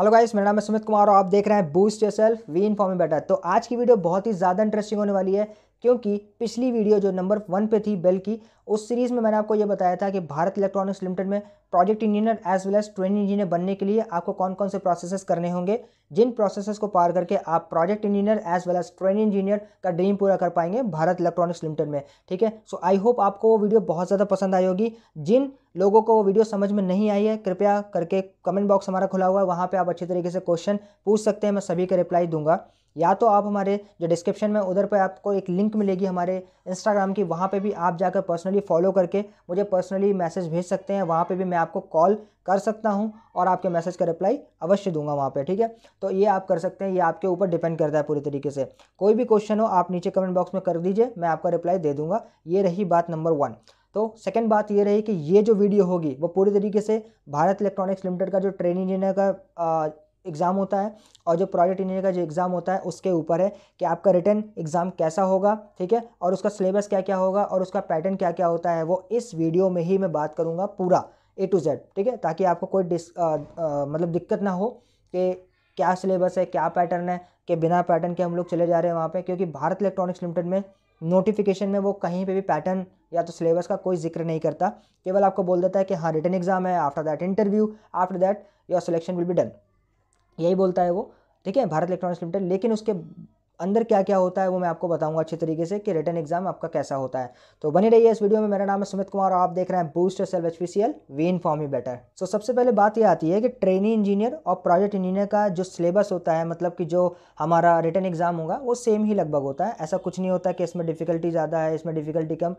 hello guys मेरा नाम है सुमित कुमार और आप देख रहे हैं boost yourself we forming better तो आज की वीडियो बहुत ही ज़्यादा इंटरेस्टिंग होने वाली है क्योंकि पिछली वीडियो जो नंबर वन पे थी बेल की उस सीरीज़ में मैंने आपको ये बताया था कि भारत इलेक्ट्रॉनिक्स लिमिटेड में project engineer as well as training engineer बनने के लिए आपको कौन कौन से प्रोसेसेस करने होंगे जिन प्रोसेसेस को पार करके आप project engineer as well as training engineer का ड्रीम पूरा कर पाएंगे भारत इलेक्ट्रॉनिक्स लिमिटेड में ठीक है सो आई होप आपको वो वीडियो बहुत ज़्यादा पसंद आई होगी जिन लोगों को वो वीडियो समझ में नहीं आई है कृपया करके कमेंट बॉक्स हमारा खुला हुआ है वहाँ पर आप अच्छे तरीके से क्वेश्चन पूछ सकते हैं मैं सभी का रिप्लाई दूंगा या तो आप हमारे जो डिस्क्रिप्शन में उधर पर आपको एक लिंक मिलेगी हमारे इंस्टाग्राम की वहाँ पे भी आप जाकर पर्सनली फॉलो करके मुझे पर्सनली मैसेज भेज सकते हैं वहाँ पे भी मैं आपको कॉल कर सकता हूँ और आपके मैसेज का रिप्लाई अवश्य दूंगा वहाँ पे ठीक है तो ये आप कर सकते हैं ये आपके ऊपर डिपेंड करता है पूरी तरीके से कोई भी क्वेश्चन हो आप नीचे कमेंट बॉक्स में कर दीजिए मैं आपका रिप्लाई दे दूँगा ये रही बात नंबर वन तो सेकंड बात ये रही कि ये जो वीडियो होगी वो पूरी तरीके से भारत इलेक्ट्रॉनिक्स लिमिटेड का जो ट्रेन इंजीनियर का एग्ज़ाम होता है और जो प्रोजेक्ट इंजीनियर का जो एग्ज़ाम होता है उसके ऊपर है कि आपका रिटर्न एग्ज़ाम कैसा होगा ठीक है और उसका सिलेबस क्या क्या होगा और उसका पैटर्न क्या क्या होता है वो इस वीडियो में ही मैं बात करूँगा पूरा ए टू जेड ठीक है ताकि आपको कोई डिस मतलब दिक्कत ना हो कि क्या सिलेबस है क्या पैटर्न है कि बिना पैटर्न के हम लोग चले जा रहे हैं वहाँ पर क्योंकि भारत इलेक्ट्रॉनिक्स लिमिटेड में नोटिफिकेशन में वो कहीं पे भी पैटर्न या तो सिलेबस का कोई जिक्र नहीं करता केवल आपको बोल देता है कि हाँ रिटर्न एग्जाम है after that interview after that your selection will be done यही बोलता है वो ठीक है भारत इलेक्ट्रॉनिक्स लिमिटेड लेकिन उसके अंदर क्या क्या होता है वो मैं आपको बताऊंगा अच्छे तरीके से कि रिटर्न एग्जाम आपका कैसा होता है तो बने रहिए इस वीडियो में मेरा नाम है सुमित कुमार और आप देख रहे हैं booster self H P C L we form ही बेटर सो सबसे पहले बात यह आती है कि ट्रेनिंग इंजीनियर और प्रोजेक्ट इंजीनियर का जो सिलेबस होता है मतलब कि जो हमारा रिटर्न एग्जाम होगा वो सेम ही लगभग होता है ऐसा कुछ नहीं होता कि इसमें डिफिकल्टी ज़्यादा है इसमें डिफिकल्टी कम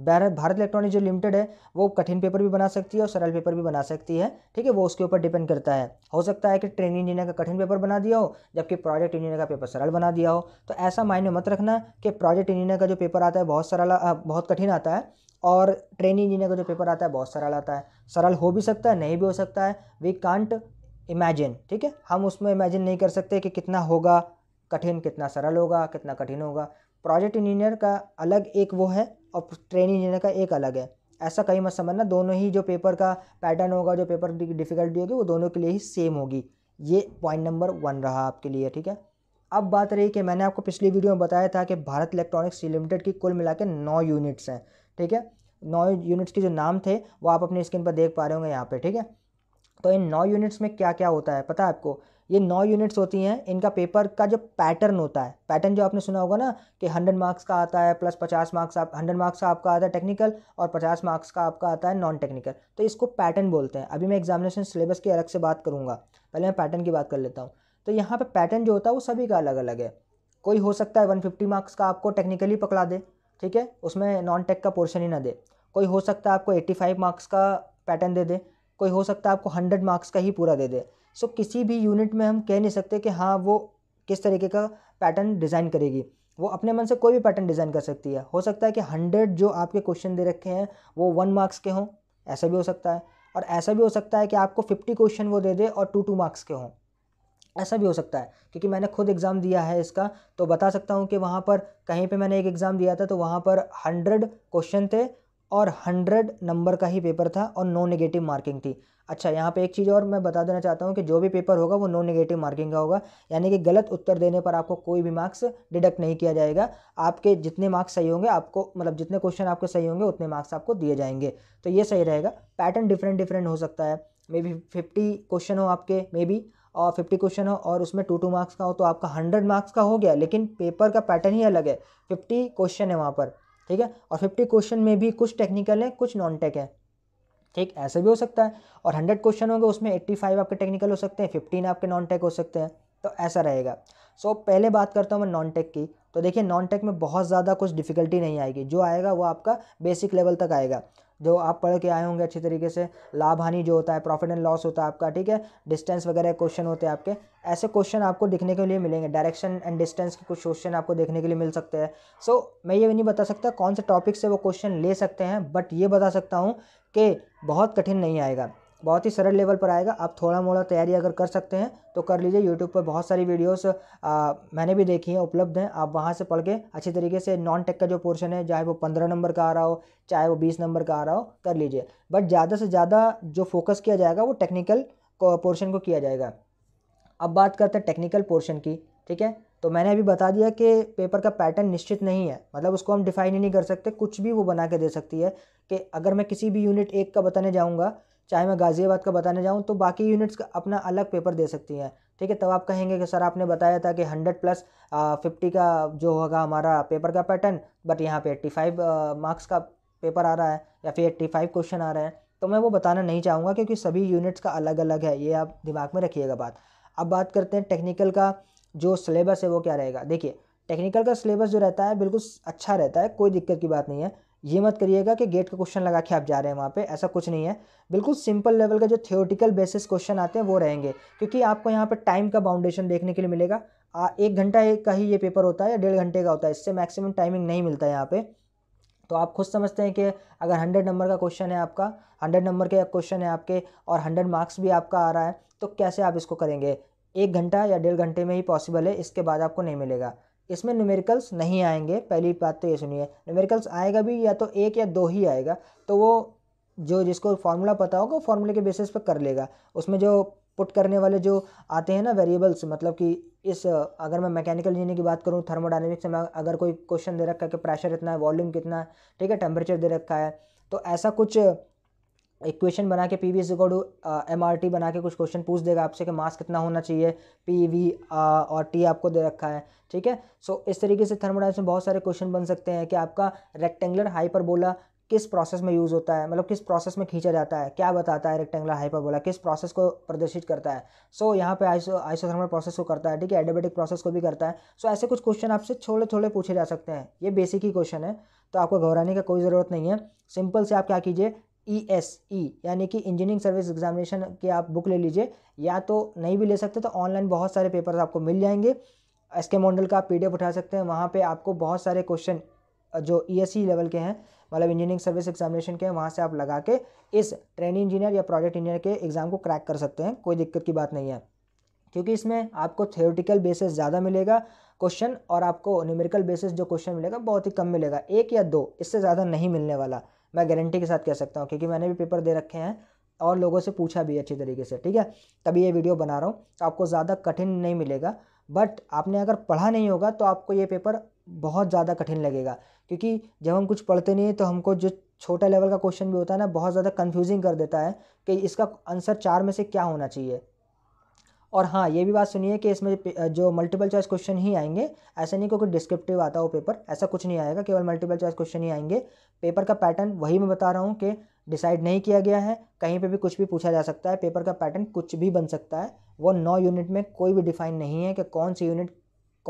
भारत भारत इलेक्ट्रॉनिक जो लिमिटेड है वो कठिन पेपर भी बना सकती है और सरल पेपर भी बना सकती है ठीक है वो उसके ऊपर डिपेंड करता है हो सकता है कि ट्रेनिंग इंजीनियर का कठिन पेपर बना दिया हो जबकि प्रोजेक्ट इंजीनियर का पेपर सरल बना दिया हो तो ऐसा मायने मत रखना कि प्रोजेक्ट इंजीनियर का जो पेपर आता है बहुत सरल बहुत कठिन आता है और ट्रेनिंग इंजीनियर का जो पेपर आता है बहुत सरल आता है सरल हो भी सकता है नहीं भी हो सकता है वी कांट इमेजिन ठीक है हम उसमें इमेजिन नहीं कर सकते कि कितना होगा कठिन कितना सरल होगा कितना कठिन होगा प्रोजेक्ट इंजीनियर का अलग एक वो है और ट्रेनिंग इंजीनियर का एक अलग है ऐसा कहीं मत समझना दोनों ही जो पेपर का पैटर्न होगा जो पेपर की डिफ़िकल्टी होगी वो दोनों के लिए ही सेम होगी ये पॉइंट नंबर वन रहा आपके लिए ठीक है अब बात रही कि मैंने आपको पिछली वीडियो में बताया था कि भारत इलेक्ट्रॉनिक्स लिमिटेड की कुल मिला के नौ यूनिट्स हैं ठीक है नौ यूनिट्स के जो नाम थे वो आप अपने स्क्रीन पर देख पा रहे होंगे यहाँ पे ठीक है तो इन नौ यूनिट्स में क्या क्या होता है पता है आपको ये नौ यूनिट्स होती हैं इनका पेपर का जो पैटर्न होता है पैटर्न जो आपने सुना होगा ना कि हंड्रेड मार्क्स का आता है प्लस पचास मार्क्स आप हंड्रेड मार्क्स का आपका आता है टेक्निकल और पचास मार्क्स का आपका आता है नॉन टेक्निकल तो इसको पैटर्न बोलते हैं अभी मैं एग्जामिनेशन सिलेबस की अलग से बात करूँगा पहले मैं पैटर्न की बात कर लेता हूँ तो यहाँ पर पैटर्न जो होता है वो सभी का अलग अलग है कोई हो सकता है वन फिफ्टी मार्क्स का आपको टेक्निकली पकड़ा दे ठीक है उसमें नॉन टेक का पोर्शन ही ना दे कोई हो सकता है आपको एट्टी फाइव मार्क्स का पैटर्न दे दे कोई हो सकता है आपको हंड्रेड मार्क्स का ही पूरा दे दे सो किसी भी यूनिट में हम कह नहीं सकते कि हाँ वो किस तरीके का पैटर्न डिज़ाइन करेगी वो अपने मन से कोई भी पैटर्न डिज़ाइन कर सकती है हो सकता है कि हंड्रेड जो आपके क्वेश्चन दे रखे हैं वो वन मार्क्स के हों ऐसा भी हो सकता है और ऐसा भी हो सकता है कि आपको फिफ्टी क्वेश्चन वो दे दे और टू टू मार्क्स के हों ऐसा भी हो सकता है क्योंकि मैंने खुद एग्ज़ाम दिया है इसका तो बता सकता हूँ कि वहाँ पर कहीं पे मैंने एक एग्ज़ाम दिया था तो वहाँ पर हंड्रेड क्वेश्चन थे और हंड्रेड नंबर का ही पेपर था और नो नेगेटिव मार्किंग थी अच्छा यहाँ पे एक चीज़ और मैं बता देना चाहता हूँ कि जो भी पेपर होगा वो नो नेगेटिव मार्किंग का होगा यानी कि गलत उत्तर देने पर आपको कोई भी मार्क्स डिडक्ट नहीं किया जाएगा आपके जितने मार्क्स सही होंगे आपको मतलब जितने क्वेश्चन आपके सही होंगे उतने मार्क्स आपको दिए जाएंगे तो ये सही रहेगा पैटर्न डिफरेंट डिफरेंट हो सकता है मे बी फिफ्टी क्वेश्चन हो आपके मे बी और फिफ्टी क्वेश्चन हो और उसमें टू टू मार्क्स का हो तो आपका हंड्रेड मार्क्स का हो गया लेकिन पेपर का पैटर्न ही अलग है फिफ्टी क्वेश्चन है वहाँ पर ठीक है और फिफ्टी क्वेश्चन में भी कुछ टेक्निकल है कुछ नॉन टेक है ठीक ऐसे भी हो सकता है और हंड्रेड क्वेश्चन होंगे उसमें एट्टी फाइव आपके टेक्निकल हो सकते हैं फिफ्टीन आपके नॉन टेक हो सकते हैं तो ऐसा रहेगा सो so, पहले बात करता हूँ मैं नॉन टेक की तो देखिए नॉन टेक में बहुत ज़्यादा कुछ डिफिकल्टी नहीं आएगी जो आएगा वो आपका बेसिक लेवल तक आएगा जो आप पढ़ के आए होंगे अच्छी तरीके से लाभ हानि जो होता है प्रॉफिट एंड लॉस होता है आपका ठीक है डिस्टेंस वगैरह क्वेश्चन होते हैं आपके ऐसे क्वेश्चन आपको देखने के लिए मिलेंगे डायरेक्शन एंड डिस्टेंस के कुछ क्वेश्चन आपको देखने के लिए मिल सकते हैं सो so, मैं ये भी नहीं बता सकता कौन से टॉपिक से वो क्वेश्चन ले सकते हैं बट ये बता सकता हूँ कि बहुत कठिन नहीं आएगा बहुत ही सरल लेवल पर आएगा आप थोड़ा मोड़ा तैयारी अगर कर सकते हैं तो कर लीजिए यूट्यूब पर बहुत सारी वीडियोस आ, मैंने भी देखी हैं उपलब्ध हैं आप वहाँ से पढ़ के अच्छे तरीके से नॉन टेक का जो पोर्शन है चाहे वो पंद्रह नंबर का आ रहा हो चाहे वो बीस नंबर का आ रहा हो कर लीजिए बट ज़्यादा से ज़्यादा जो फोकस किया जाएगा वो टेक्निकल पोर्शन को किया जाएगा अब बात करते हैं टेक्निकल पोर्शन की ठीक है तो मैंने अभी बता दिया कि पेपर का पैटर्न निश्चित नहीं है मतलब उसको हम डिफाइन ही नहीं कर सकते कुछ भी वो बना के दे सकती है कि अगर मैं किसी भी यूनिट एक का बताने जाऊँगा चाहे मैं गाज़ियाबाद का बताने जाऊँ तो बाकी यूनिट्स का अपना अलग पेपर दे सकती हैं ठीक है तब आप कहेंगे कि सर आपने बताया था कि हंड्रेड प्लस फिफ्टी का जो होगा हमारा पेपर का पैटर्न बट यहाँ पे एट्टी फाइव मार्क्स का पेपर आ रहा है या फिर एट्टी फाइव क्वेश्चन आ रहे हैं तो मैं वो बताना नहीं चाहूँगा क्योंकि सभी यूनिट्स का अलग अलग है ये आप दिमाग में रखिएगा बात अब बात करते हैं टेक्निकल का जो सिलेबस है वो क्या रहेगा देखिए टेक्निकल का सिलेबस जो रहता है बिल्कुल अच्छा रहता है कोई दिक्कत की बात नहीं है ये मत करिएगा कि गेट का क्वेश्चन लगा के आप जा रहे हैं वहाँ पे ऐसा कुछ नहीं है बिल्कुल सिंपल लेवल का जो थियोटिकल बेसिस क्वेश्चन आते हैं वो रहेंगे क्योंकि आपको यहाँ पर टाइम का बाउंडेशन देखने के लिए मिलेगा आ, एक घंटा का ही ये पेपर होता है या डेढ़ घंटे का होता है इससे मैक्सिमम टाइमिंग नहीं मिलता है यहाँ पर तो आप खुद समझते हैं कि अगर हंड्रेड नंबर का क्वेश्चन है आपका हंड्रेड नंबर के क्वेश्चन है आपके और हंड्रेड मार्क्स भी आपका आ रहा है तो कैसे आप इसको करेंगे एक घंटा या डेढ़ घंटे में ही पॉसिबल है इसके बाद आपको नहीं मिलेगा इसमें न्यूमेरिकल्स नहीं आएंगे पहली बात तो ये सुनिए न्यूमेरिकल्स आएगा भी या तो एक या दो ही आएगा तो वो जो जिसको फार्मूला पता होगा वो फार्मूले के बेसिस पर कर लेगा उसमें जो पुट करने वाले जो आते हैं ना वेरिएबल्स मतलब कि इस अगर मैं मैकेनिकल इंजीनियरिंग की बात करूँ थर्मोडाइनमिक्स में अगर कोई क्वेश्चन दे रखा है कि प्रेशर इतना है वॉल्यूम कितना है ठीक है टेम्परेचर दे रखा है तो ऐसा कुछ इक्वेशन बना के P V is equal M R T बना के कुछ क्वेश्चन पूछ देगा आपसे कि मास कितना होना चाहिए पी वी uh, और टी आपको दे रखा है ठीक है सो इस तरीके से थर्मोडाइनस में बहुत सारे क्वेश्चन बन सकते हैं कि आपका रेक्टेंगुलर हाइपरबोला किस प्रोसेस में यूज़ होता है मतलब किस प्रोसेस में खींचा जाता है क्या बताता है रेक्टेंगुलर हाइपरबोला किस प्रोसेस को प्रदर्शित करता है सो so, यहाँ पे आइसो आइसोथर्मल प्रोसेस को करता है ठीक है एडोबेटिक प्रोसेस को भी करता है सो so, ऐसे कुछ क्वेश्चन आपसे थोड़े थोड़े पूछे जा सकते हैं ये बेसिक ही क्वेश्चन है तो आपको घबराने का कोई ज़रूरत नहीं है सिंपल से आप क्या कीजिए ई एस ई यानी कि इंजीनियरिंग सर्विस एग्जामिनेशन की आप बुक ले लीजिए या तो नहीं भी ले सकते तो ऑनलाइन बहुत सारे पेपर्स आपको मिल जाएंगे एस के मॉडल का आप पी उठा सकते हैं वहाँ पर आपको बहुत सारे क्वेश्चन जो ई एस ई लेवल के हैं मतलब इंजीनियरिंग सर्विस एग्जामिनेशन के हैं वहाँ से आप लगा के इस ट्रेनिंग इंजीनियर या प्रोजेक्ट इंजीनियर के एग्ज़ाम को क्रैक कर सकते हैं कोई दिक्कत की बात नहीं है क्योंकि इसमें आपको थियोरटिकल बेसिस ज़्यादा मिलेगा क्वेश्चन और आपको न्यूमेरिकल बेसिस जो क्वेश्चन मिलेगा बहुत ही कम मिलेगा एक या दो इससे ज़्यादा नहीं मिलने वाला मैं गारंटी के साथ कह सकता हूँ क्योंकि मैंने भी पेपर दे रखे हैं और लोगों से पूछा भी अच्छी तरीके से ठीक है तभी ये वीडियो बना रहा हूँ तो आपको ज़्यादा कठिन नहीं मिलेगा बट आपने अगर पढ़ा नहीं होगा तो आपको ये पेपर बहुत ज़्यादा कठिन लगेगा क्योंकि जब हम कुछ पढ़ते नहीं तो हमको जो छोटा लेवल का क्वेश्चन भी होता है ना बहुत ज़्यादा कन्फ्यूजिंग कर देता है कि इसका आंसर चार में से क्या होना चाहिए और हाँ ये भी बात सुनिए कि इसमें जो मल्टीपल चॉइस क्वेश्चन ही आएंगे ऐसा नहीं क्योंकि डिस्क्रिप्टिव आता हो पेपर ऐसा कुछ नहीं आएगा केवल मल्टीपल चॉइस क्वेश्चन ही आएंगे पेपर का पैटर्न वही मैं बता रहा हूँ कि डिसाइड नहीं किया गया है कहीं पे भी कुछ भी पूछा जा सकता है पेपर का पैटर्न कुछ भी बन सकता है वो नौ यूनिट में कोई भी डिफाइन नहीं है कि कौन सी यूनिट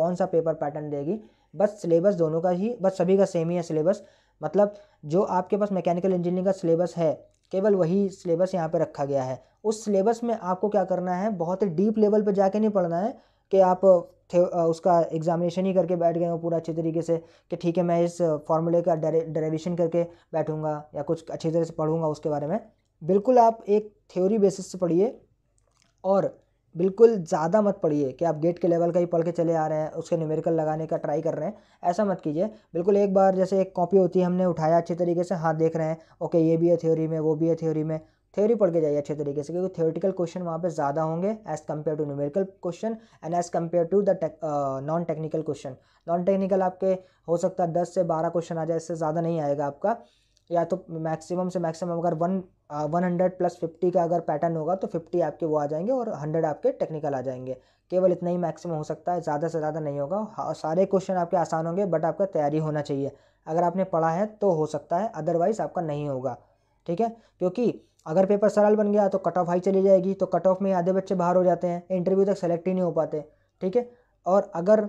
कौन सा पेपर पैटर्न देगी बस सिलेबस दोनों का ही बस सभी का सेम ही है सिलेबस मतलब जो आपके पास मैकेनिकल इंजीनियरिंग का सिलेबस है केवल वही सिलेबस यहाँ पर रखा गया है उस सिलेबस में आपको क्या करना है बहुत ही डीप लेवल पर जाके नहीं पढ़ना है कि आप थे उसका एग्जामिनेशन ही करके बैठ गए हो पूरा अच्छे तरीके से कि ठीक है मैं इस फॉर्मूले का डेरिवेशन करके बैठूंगा या कुछ अच्छी तरह से पढ़ूंगा उसके बारे में बिल्कुल आप एक थ्योरी बेसिस से पढ़िए और बिल्कुल ज़्यादा मत पढ़िए कि आप गेट के लेवल का ही पढ़ के चले आ रहे हैं उसके न्यूमेरिकल लगाने का ट्राई कर रहे हैं ऐसा मत कीजिए बिल्कुल एक बार जैसे एक कॉपी होती है हमने उठाया अच्छे तरीके से हाँ देख रहे हैं ओके ये भी है थ्योरी में वो भी है थ्योरी में थ्योरी पढ़ के जाइए अच्छे तरीके से क्योंकि थ्योरिटिकल क्वेश्चन वहाँ पे ज़्यादा होंगे as compare to numerical question and as compare to the non technical question non technical आपके हो सकता है दस से बारह क्वेश्चन आ जाए इससे ज़्यादा नहीं आएगा आपका या तो मैक्सिमम से मैक्सिमम अगर one one hundred plus fifty का अगर पैटर्न होगा तो फिफ्टी आपके वो आ जाएंगे और हंड्रेड आपके टेक्निकल आ जाएंगे केवल इतना ही मैक्सिमम हो सकता है ज़्यादा से ज़्यादा नहीं होगा और हाँ, सारे क्वेश्चन आपके आसान होंगे बट आपका तैयारी होना चाहिए अगर आपने पढ़ा है तो हो सकता है अदरवाइज़ आपका नहीं होगा ठीक है क्योंकि अगर पेपर सरल बन गया तो कट ऑफ हाई चली जाएगी तो कट ऑफ में आधे बच्चे बाहर हो जाते हैं इंटरव्यू तक सेलेक्ट ही नहीं हो पाते ठीक है और अगर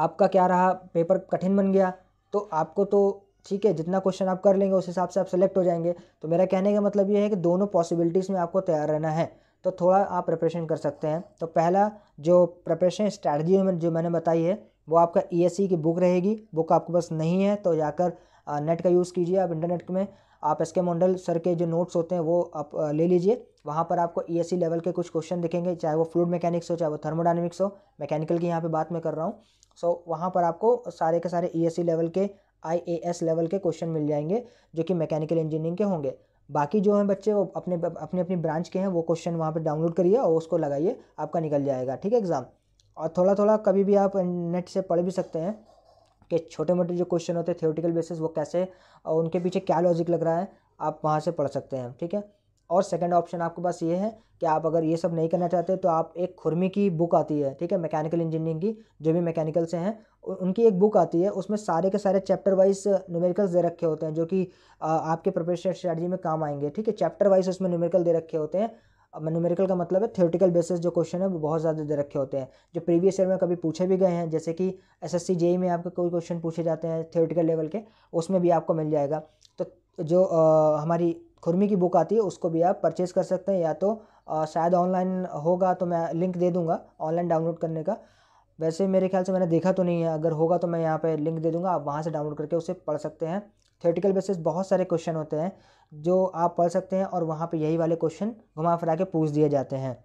आपका क्या रहा पेपर कठिन बन गया तो आपको तो ठीक है जितना क्वेश्चन आप कर लेंगे उस हिसाब से आप सेलेक्ट हो जाएंगे तो मेरा कहने का मतलब ये है कि दोनों पॉसिबिलिटीज़ में आपको तैयार रहना है तो थोड़ा आप प्रिपरेशन कर सकते हैं तो पहला जो प्रिपरेशन स्ट्रैटी में जो मैंने बताई है वो आपका ई e की बुक रहेगी बुक आपके पास नहीं है तो जाकर नेट का यूज़ कीजिए आप इंटरनेट में आप एस के मंडल सर के जो नोट्स होते हैं वो आप ले लीजिए वहाँ पर आपको ई e लेवल के कुछ क्वेश्चन दिखेंगे चाहे वो फ्लूड मैकेनिक्स हो चाहे वो थर्मोडाइनमिक्स हो मैकेनिकल की यहाँ पे बात मैं कर रहा हूँ सो so, वहाँ पर आपको सारे के सारे ई e लेवल के एस लेवल के क्वेश्चन मिल जाएंगे जो कि मैकेनिकल इंजीनियरिंग के होंगे बाकी जो हैं बच्चे वो अपने अपने अपनी ब्रांच के हैं वो क्वेश्चन वहाँ पर डाउनलोड करिए और उसको लगाइए आपका निकल जाएगा ठीक है एग्ज़ाम और थोड़ा थोड़ा कभी भी आप नेट से पढ़ भी सकते हैं कि छोटे मोटे जो क्वेश्चन होते हैं थियोटिकल बेसिस वो कैसे और उनके पीछे क्या लॉजिक लग रहा है आप वहाँ से पढ़ सकते हैं ठीक है और सेकंड ऑप्शन आपके पास ये है कि आप अगर ये सब नहीं करना चाहते तो आप एक खुरमी की बुक आती है ठीक है मैकेनिकल इंजीनियरिंग की जो भी मैकेनिकल से हैं उनकी एक बुक आती है उसमें सारे के सारे चैप्टर वाइज न्यूमेरिकल्स दे रखे होते हैं जो कि आपके प्रोफेशनल स्ट्रैटी में काम आएंगे ठीक है चैप्टर वाइज उसमें न्यूमेरिकल दे रखे होते हैं न्यूमेरिकल का मतलब है थ्योरेटिकल बेसिस जो क्वेश्चन है वो बहुत ज़्यादा दे रखे होते हैं जो प्रीवियस ईयर में कभी पूछे भी गए हैं जैसे कि सी जेई e में आपके कोई क्वेश्चन पूछे जाते हैं थ्योरेटिकल लेवल के उसमें भी आपको मिल जाएगा तो जो आ, हमारी खुरमी की बुक आती है उसको भी आप परचेज़ कर सकते हैं या तो आ, शायद ऑनलाइन होगा तो मैं लिंक दे दूँगा ऑनलाइन डाउनलोड करने का वैसे मेरे ख्याल से मैंने देखा तो नहीं है अगर होगा तो मैं यहाँ पर लिंक दे दूँगा आप वहाँ से डाउनलोड करके उसे पढ़ सकते हैं थियोटिकल बेसिस बहुत सारे क्वेश्चन होते हैं जो आप पढ़ सकते हैं और वहाँ पर यही वाले क्वेश्चन घुमा फिरा के पूछ दिए जाते हैं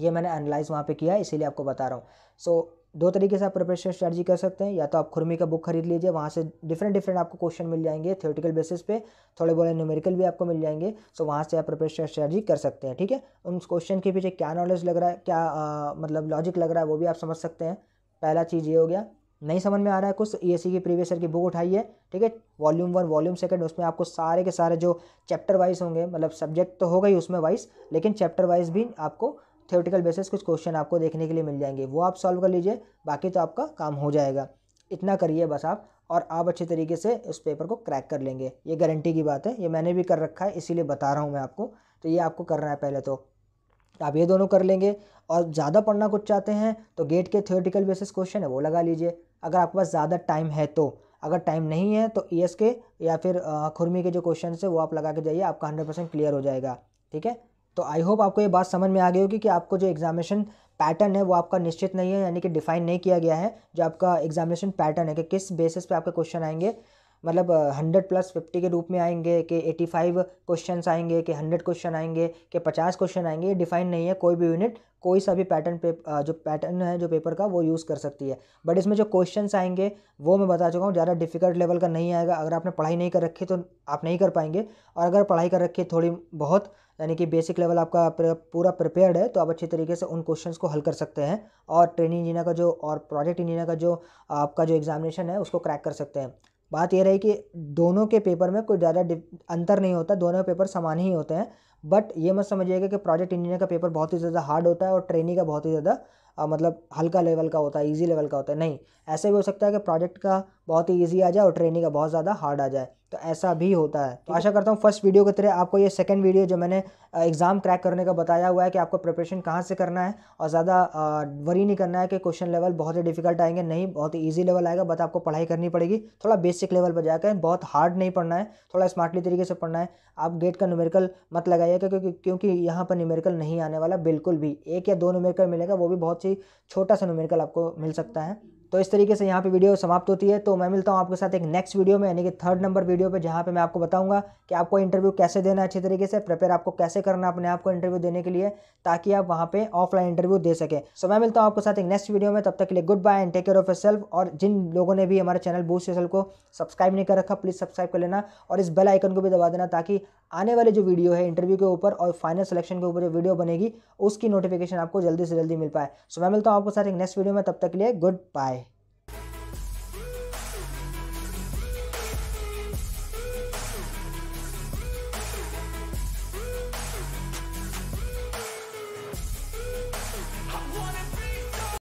ये मैंने एनालाइज वहाँ पे किया इसीलिए आपको बता रहा हूँ सो so, दो तरीके से आप प्रिपरेशन स्ट्रैटी कर सकते हैं या तो आप खुरमी का बुक खरीद लीजिए वहाँ से डिफरेंट डिफरेंट आपको क्वेश्चन मिल जाएंगे थियोटिकल बेसिस पे थोड़े बहुत न्यूमेरिकल भी आपको मिल जाएंगे सो वहाँ से आप प्रिपरेशन स्ट्रैटी कर सकते हैं ठीक है उन क्वेश्चन के पीछे क्या नॉलेज लग रहा है क्या आ, मतलब लॉजिक लग रहा है वो भी आप समझ सकते हैं पहला चीज़ ये हो गया नहीं समझ में आ रहा है कुछ ई e सी की प्रीवियस ईयर की बुक उठाइए ठीक है वॉल्यूम वन वॉल्यूम सेकंड उसमें आपको सारे के सारे जो चैप्टर वाइज होंगे मतलब सब्जेक्ट तो होगा ही उसमें वाइज लेकिन चैप्टर वाइज भी आपको थ्योरेटिकल बेसिस कुछ क्वेश्चन आपको देखने के लिए मिल जाएंगे वो आप सॉल्व कर लीजिए बाकी तो आपका काम हो जाएगा इतना करिए बस आप और आप अच्छे तरीके से उस पेपर को क्रैक कर लेंगे ये गारंटी की बात है ये मैंने भी कर रखा है इसीलिए बता रहा हूँ मैं आपको तो ये आपको करना है पहले तो आप ये दोनों कर लेंगे और ज़्यादा पढ़ना कुछ चाहते हैं तो गेट के थ्योरेटिकल बेसिस क्वेश्चन है वो लगा लीजिए अगर आपके पास ज़्यादा टाइम है तो अगर टाइम नहीं है तो ई e के या फिर खुरमी के जो क्वेश्चन है वो आप लगा के जाइए आपका हंड्रेड परसेंट क्लियर हो जाएगा ठीक है तो आई होप आपको ये बात समझ में आ गई होगी कि आपको जो एग्जामिनेशन पैटर्न है वो आपका निश्चित नहीं है यानी कि डिफाइन नहीं किया गया है जो आपका एग्जामिनेशन पैटर्न है कि किस बेसिस पे आपके क्वेश्चन आएंगे मतलब हंड्रेड प्लस फिफ्टी के रूप में आएंगे कि एटी फाइव क्वेश्चन आएंगे कि हंड्रेड क्वेश्चन आएंगे कि पचास क्वेश्चन आएंगे ये डिफाइन नहीं है कोई भी यूनिट कोई सा भी पैटर्न पे जो पैटर्न है जो पेपर का वो यूज़ कर सकती है बट इसमें जो क्वेश्चन आएंगे वो मैं बता चुका हूँ ज़्यादा डिफिकल्ट लेवल का नहीं आएगा अगर आपने पढ़ाई नहीं कर रखी तो आप नहीं कर पाएंगे और अगर पढ़ाई कर रखी थोड़ी बहुत यानी कि बेसिक लेवल आपका पूरा प्रिपेयर्ड है तो आप अच्छी तरीके से उन क्वेश्चन को हल कर सकते हैं और ट्रेनिंग इंजीनियर का जो और प्रोजेक्ट इंजीनियर का जो आपका जो एग्जामिनेशन है उसको क्रैक कर सकते हैं बात यह रही कि दोनों के पेपर में कोई ज़्यादा अंतर नहीं होता दोनों पेपर समान ही होते हैं बट ये मत समझिएगा कि प्रोजेक्ट इंजीनियर का पेपर बहुत ही ज़्यादा हार्ड होता है और ट्रेनिंग का बहुत ही ज़्यादा मतलब हल्का लेवल का होता है ईजी लेवल का होता है नहीं ऐसे भी हो सकता है कि प्रोजेक्ट का बहुत ही ईजी आ जाए और ट्रेनिंग का बहुत ज़्यादा हार्ड आ जाए तो ऐसा भी होता है तो आशा करता हूँ फर्स्ट वीडियो के तरह आपको ये सेकंड वीडियो जो मैंने एग्ज़ाम क्रैक करने का बताया हुआ है कि आपको प्रिपरेशन कहाँ से करना है और ज़्यादा वरी नहीं करना है कि क्वेश्चन लेवल बहुत ही डिफिकल्ट आएंगे नहीं बहुत ही ईजी लेवल आएगा बट आपको पढ़ाई करनी पड़ेगी थोड़ा बेसिक लेवल पर जाकर बहुत हार्ड नहीं पढ़ना है थोड़ा स्मार्टली तरीके से पढ़ना है आप गेट का न्यूमेरिकल मत लगाइएगा क्योंकि क्योंकि यहाँ पर न्यूमेरिकल नहीं आने वाला बिल्कुल भी एक या दो न्यूमेरिकल मिलेगा वो भी बहुत ही छोटा सा न्यूमेरिकल आपको मिल सकता है तो इस तरीके से यहाँ पे वीडियो समाप्त होती है तो मैं मिलता हूँ आपके साथ एक नेक्स्ट वीडियो में यानी कि थर्ड नंबर वीडियो पे जहाँ पे मैं आपको बताऊंगा कि आपको इंटरव्यू कैसे देना है अच्छे तरीके से प्रिपेयर आपको कैसे करना अपने आप को इंटरव्यू देने के लिए ताकि आप वहाँ पे ऑफलाइन इंटरव्यू दे सकें सो मैं मिलता हूँ आपके साथ एक नेक्स्ट वीडियो में तब तक के लिए good bye and take care of self और जिन लोगों ने भी हमारे चैनल बूस्ट सेसल को सब्सक्राइब नहीं कर रखा प्लीज़ सब्सक्राइब कर लेना और इस बेल आइकन को भी दबा देना ताकि आने वाले जो वीडियो है इंटरव्यू के ऊपर और फाइनल सिलेक्शन के ऊपर जो वीडियो बनेगी उसकी नोटिफिकेशन आपको जल्दी से जल्दी मिल पाए सो मैं मिलता हूँ आपके साथ एक नेक्स्ट वीडियो में तब तक के लिए गुड बाय